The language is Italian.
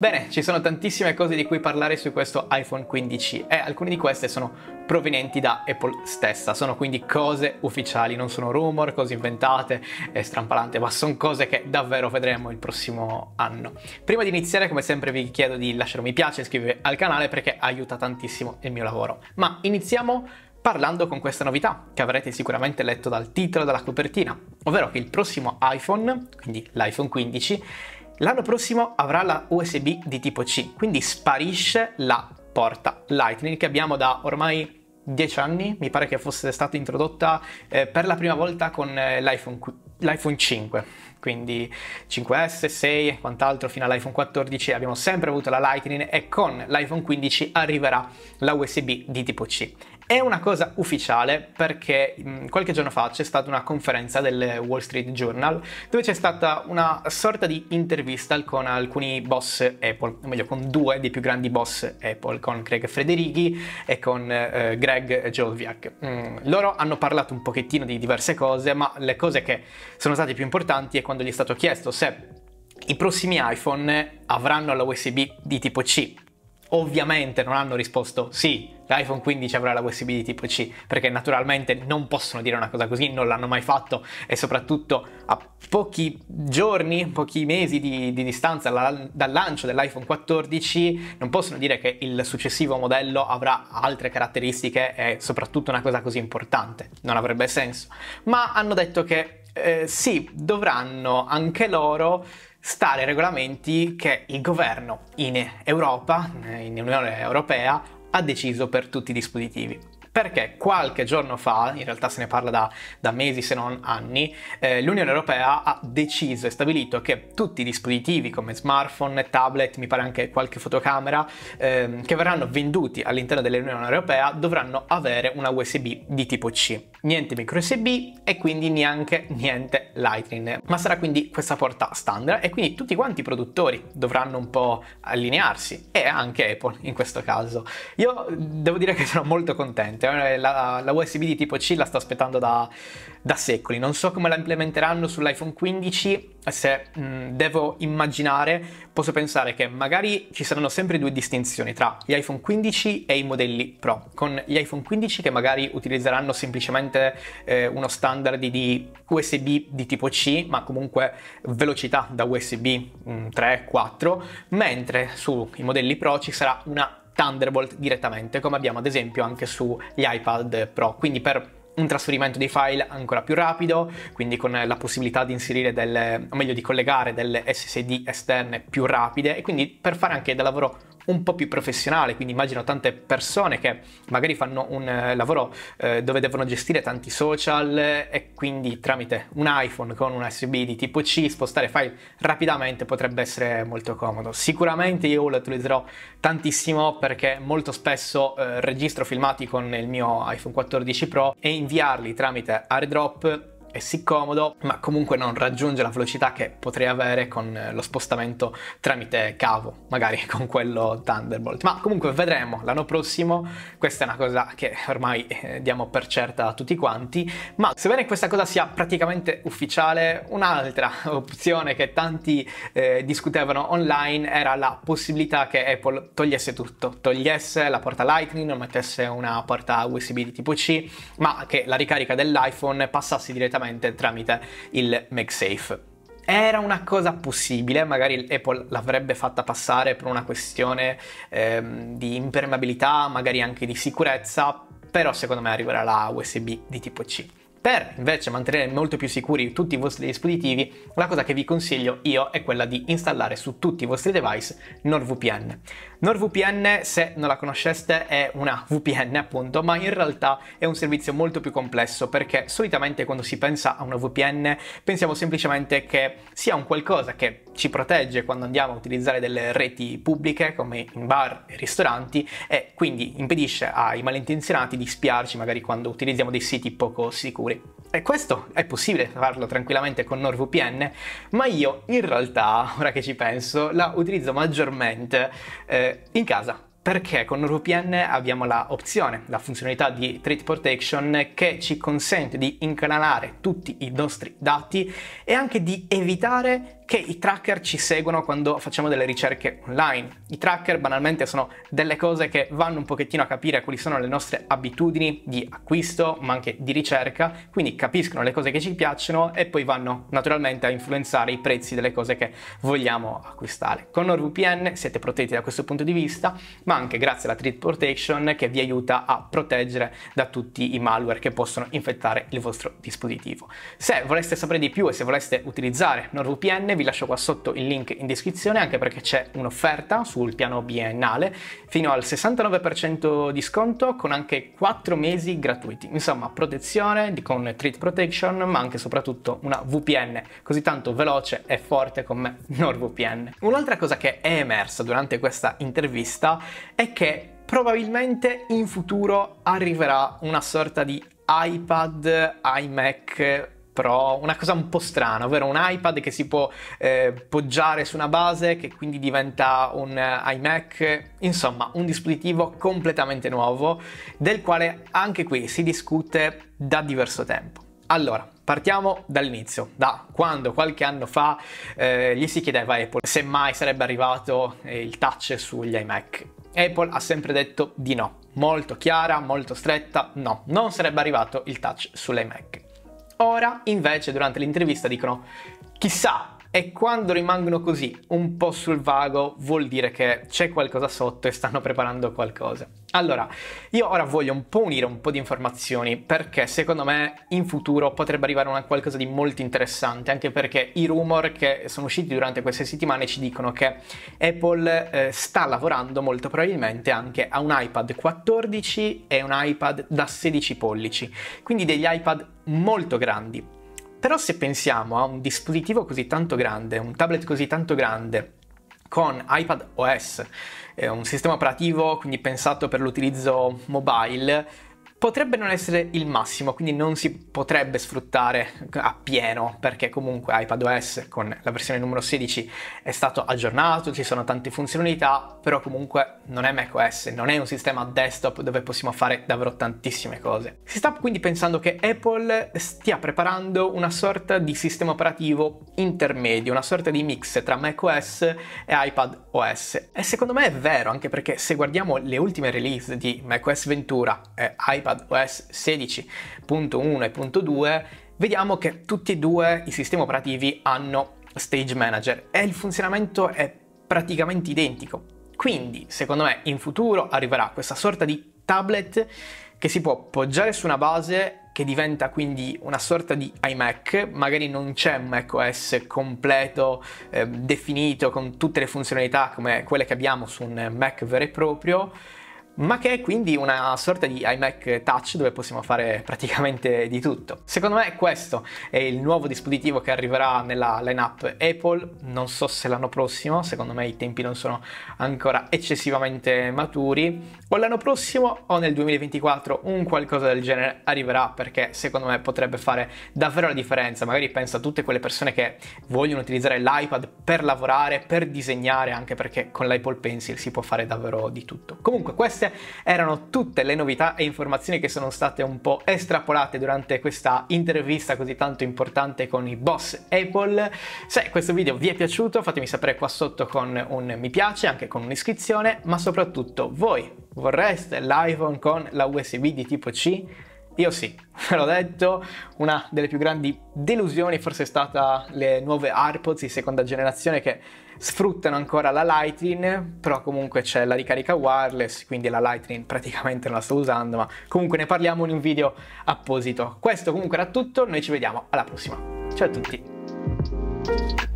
Bene, ci sono tantissime cose di cui parlare su questo iPhone 15 e alcune di queste sono provenienti da Apple stessa, sono quindi cose ufficiali, non sono rumor, cose inventate e strampalante, ma sono cose che davvero vedremo il prossimo anno. Prima di iniziare, come sempre, vi chiedo di lasciare un mi piace, iscrivervi al canale perché aiuta tantissimo il mio lavoro. Ma iniziamo parlando con questa novità che avrete sicuramente letto dal titolo e dalla copertina, ovvero che il prossimo iPhone, quindi l'iPhone 15, L'anno prossimo avrà la USB di tipo C, quindi sparisce la porta Lightning che abbiamo da ormai 10 anni, mi pare che fosse stata introdotta eh, per la prima volta con eh, l'iPhone, l'iPhone 5, quindi 5S, 6 e quant'altro fino all'iPhone 14 abbiamo sempre avuto la Lightning e con l'iPhone 15 arriverà la USB di tipo C. È una cosa ufficiale perché mh, mm, qualche giorno fa c'è stata una conferenza del Wall Street Journal dove c'è stata una sorta di intervista con alcuni boss Apple, o meglio con due dei più grandi boss Apple, con Craig Frederighi e con eh, Greg Joviak. Mm, loro hanno parlato un pochettino di diverse cose, ma le cose che sono state più importanti è quando gli è stato chiesto se i prossimi iPhone avranno la USB di tipo C ovviamente non hanno risposto sì, l'iPhone 15 avrà la USB di tipo C, perché naturalmente non possono dire una cosa così, non l'hanno mai fatto e soprattutto a pochi giorni, pochi mesi di, di distanza la, dal lancio dell'iPhone 14 non possono dire che il successivo modello avrà altre caratteristiche e soprattutto una cosa così importante, non avrebbe senso, ma hanno detto che eh, sì, dovranno anche loro stare regolamenti che il governo in Europa, in Unione Europea, ha deciso per tutti i dispositivi. Perché qualche giorno fa, in realtà se ne parla da, da mesi se non anni, eh, l'Unione Europea ha deciso e stabilito che tutti i dispositivi come smartphone, tablet, mi pare anche qualche fotocamera, ehm, che verranno venduti all'interno dell'Unione Europea dovranno avere una USB di tipo C. Niente micro USB e quindi neanche niente Lightning, ma sarà quindi questa porta standard e quindi tutti quanti i produttori dovranno un po' allinearsi e anche Apple in questo caso. Io devo dire che sono molto contento presente. Cioè, la, la, USB di tipo C la sto aspettando da, da secoli. Non so come la implementeranno sull'iPhone 15. Se mh, devo immaginare, posso pensare che magari ci saranno sempre due distinzioni tra gli iPhone 15 e i modelli Pro. Con gli iPhone 15 che magari utilizzeranno semplicemente eh, uno standard di USB di tipo C, ma comunque velocità da USB mh, 3, 4, mentre sui modelli Pro ci sarà una Thunderbolt direttamente, come abbiamo ad esempio anche sugli iPad Pro, quindi per un trasferimento dei file ancora più rapido, quindi con la possibilità di inserire delle, o meglio di collegare delle SSD esterne più rapide e quindi per fare anche del lavoro un po' più professionale, quindi immagino tante persone che magari fanno un eh, lavoro eh, dove devono gestire tanti social e quindi tramite un iPhone con un USB di tipo C spostare file rapidamente potrebbe essere molto comodo. Sicuramente io lo utilizzerò tantissimo perché molto spesso eh, registro filmati con il mio iPhone 14 Pro e inviarli tramite AirDrop è sì comodo, ma comunque non raggiunge la velocità che potrei avere con eh, lo spostamento tramite cavo, magari con quello Thunderbolt. Ma comunque vedremo l'anno prossimo, questa è una cosa che ormai eh, diamo per certa a tutti quanti, ma sebbene questa cosa sia praticamente ufficiale, un'altra opzione che tanti eh, discutevano online era la possibilità che Apple togliesse tutto, togliesse la porta Lightning, mettesse una porta USB di tipo C, ma che la ricarica dell'iPhone passasse direttamente direttamente tramite il MagSafe. Era una cosa possibile, magari Apple l'avrebbe fatta passare per una questione ehm, di impermeabilità, magari anche di sicurezza, però secondo me arriverà la USB di tipo C. Per invece mantenere molto più sicuri tutti i vostri dispositivi, la cosa che vi consiglio io è quella di installare su tutti i vostri device NordVPN. NordVPN, se non la conosceste, è una VPN appunto, ma in realtà è un servizio molto più complesso perché solitamente quando si pensa a una VPN pensiamo semplicemente che sia un qualcosa che ci protegge quando andiamo a utilizzare delle reti pubbliche come in bar e ristoranti e quindi impedisce ai malintenzionati di spiarci magari quando utilizziamo dei siti poco sicuri. E questo, è possibile farlo tranquillamente con NordVPN, ma io in realtà, ora che ci penso, la utilizzo maggiormente eh, in casa, perché con NordVPN abbiamo la opzione, la funzionalità di Threat Protection che ci consente di incanalare tutti i nostri dati e anche di evitare che i tracker ci seguono quando facciamo delle ricerche online. I tracker banalmente sono delle cose che vanno un pochettino a capire quali sono le nostre abitudini di acquisto, ma anche di ricerca, quindi capiscono le cose che ci piacciono e poi vanno naturalmente a influenzare i prezzi delle cose che vogliamo acquistare. Con NordVPN siete protetti da questo punto di vista, ma anche grazie alla Threat Protection che vi aiuta a proteggere da tutti i malware che possono infettare il vostro dispositivo. Se voleste sapere di più e se voleste utilizzare NordVPN vi lascio qua sotto il link in descrizione anche perché c'è un'offerta sul piano biennale fino al 69% di sconto con anche 4 mesi gratuiti. Insomma, protezione con Treat Protection, ma anche e soprattutto una VPN così tanto veloce e forte come NordVPN. Un'altra cosa che è emersa durante questa intervista è che probabilmente in futuro arriverà una sorta di iPad, iMac Pro, una cosa un po' strana, ovvero un iPad che si può eh, poggiare su una base che quindi diventa un eh, iMac, insomma un dispositivo completamente nuovo del quale anche qui si discute da diverso tempo. Allora, partiamo dall'inizio, da quando qualche anno fa eh, gli si chiedeva a Apple se mai sarebbe arrivato eh, il touch sugli iMac. Apple ha sempre detto di no, molto chiara, molto stretta, no, non sarebbe arrivato il touch sull'iMac. Ora invece durante l'intervista dicono chissà e quando rimangono così un po' sul vago vuol dire che c'è qualcosa sotto e stanno preparando qualcosa. Allora, io ora voglio un po' unire un po' di informazioni perché secondo me in futuro potrebbe arrivare una qualcosa di molto interessante, anche perché i rumor che sono usciti durante queste settimane ci dicono che Apple eh, sta lavorando molto probabilmente anche a un iPad 14 e un iPad da 16 pollici, quindi degli iPad molto grandi però se pensiamo a un dispositivo così tanto grande, un tablet così tanto grande, con iPad OS, eh, un sistema operativo quindi pensato per l'utilizzo mobile, potrebbe non essere il massimo, quindi non si potrebbe sfruttare a pieno perché comunque iPadOS con la versione numero 16 è stato aggiornato, ci sono tante funzionalità, però comunque non è macOS, non è un sistema desktop dove possiamo fare davvero tantissime cose. Si sta quindi pensando che Apple stia preparando una sorta di sistema operativo intermedio, una sorta di mix tra macOS e iPadOS. E secondo me è vero, anche perché se guardiamo le ultime release di macOS Ventura e iPad OS eh, 16.1 e .2 vediamo che tutti e due i sistemi operativi hanno Stage Manager e il funzionamento è praticamente identico. Quindi, secondo me, in futuro arriverà questa sorta di tablet che si può poggiare su una base che diventa quindi una sorta di iMac, magari non c'è un macOS completo, eh, definito, con tutte le funzionalità come quelle che abbiamo su un Mac vero e proprio, ma che è quindi una sorta di iMac Touch dove possiamo fare praticamente di tutto. Secondo me questo è il nuovo dispositivo che arriverà nella lineup Apple, non so se l'anno prossimo, secondo me i tempi non sono ancora eccessivamente maturi, o l'anno prossimo o nel 2024 un qualcosa del genere arriverà perché secondo me potrebbe fare davvero la differenza, magari penso a tutte quelle persone che vogliono utilizzare l'iPad per lavorare, per disegnare, anche perché con l'Apple Pencil si può fare davvero di tutto. Comunque queste queste erano tutte le novità e informazioni che sono state un po' estrapolate durante questa intervista così tanto importante con i boss Apple. Se questo video vi è piaciuto fatemi sapere qua sotto con un mi piace, anche con un'iscrizione, ma soprattutto voi vorreste l'iPhone con la USB di tipo C? Io sì, ve l'ho detto, una delle più grandi delusioni forse è stata le nuove AirPods di seconda generazione che sfruttano ancora la Lightning, però comunque c'è la ricarica wireless, quindi la Lightning praticamente non la sto usando, ma comunque ne parliamo in un video apposito. Questo comunque era tutto, noi ci vediamo alla prossima. Ciao a tutti!